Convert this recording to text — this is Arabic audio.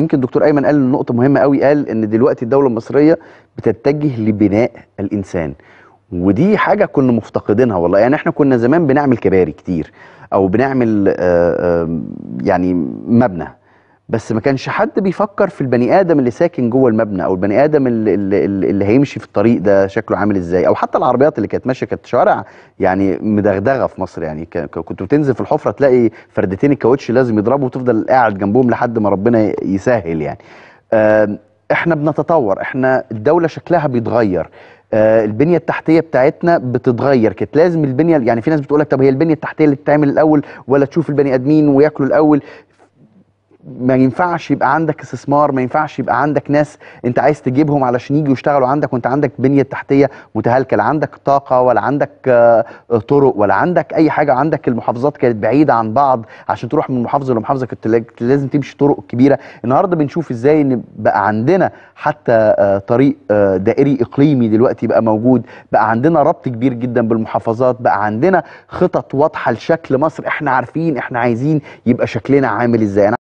يمكن الدكتور ايمن قال نقطه مهمه قوي قال ان دلوقتي الدوله المصريه بتتجه لبناء الانسان ودي حاجه كنا مفتقدينها والله يعني احنا كنا زمان بنعمل كباري كتير او بنعمل آآ آه، آآ آه، يعني مبنى بس ما كانش حد بيفكر في البني ادم اللي ساكن جوه المبنى او البني ادم اللي, اللي, اللي هيمشي في الطريق ده شكله عامل ازاي او حتى العربيات اللي كانت ماشيه كانت شوارع يعني مدغدغه في مصر يعني كنت بتنزل في الحفره تلاقي فردتين الكاوتش لازم يضربوا وتفضل قاعد جنبهم لحد ما ربنا يسهل يعني احنا بنتطور احنا الدوله شكلها بيتغير آه، البنيه التحتيه بتاعتنا بتتغير كانت لازم البنيه يعني في ناس بتقول لك طب هي البنيه التحتيه اللي بتتعمل الاول ولا تشوف البني ادمين وياكلوا الاول ما ينفعش يبقى عندك استثمار ما ينفعش يبقى عندك ناس انت عايز تجيبهم علشان يجوا يشتغلوا عندك وانت عندك بنيه تحتيه متهالكه لا عندك طاقه ولا عندك آه، آه، طرق ولا عندك اي حاجه عندك المحافظات كانت بعيده عن بعض عشان تروح من محافظه لمحافظه كنت لازم تمشي طرق كبيره النهارده بنشوف ازاي ان بقى عندنا حتى آه، طريق دائري اقليمي دلوقتي بقى موجود بقى عندنا ربط كبير جدا بالمحافظات بقى عندنا خطط واضحه لشكل مصر احنا عارفين احنا عايزين يبقى شكلنا عامل ازاي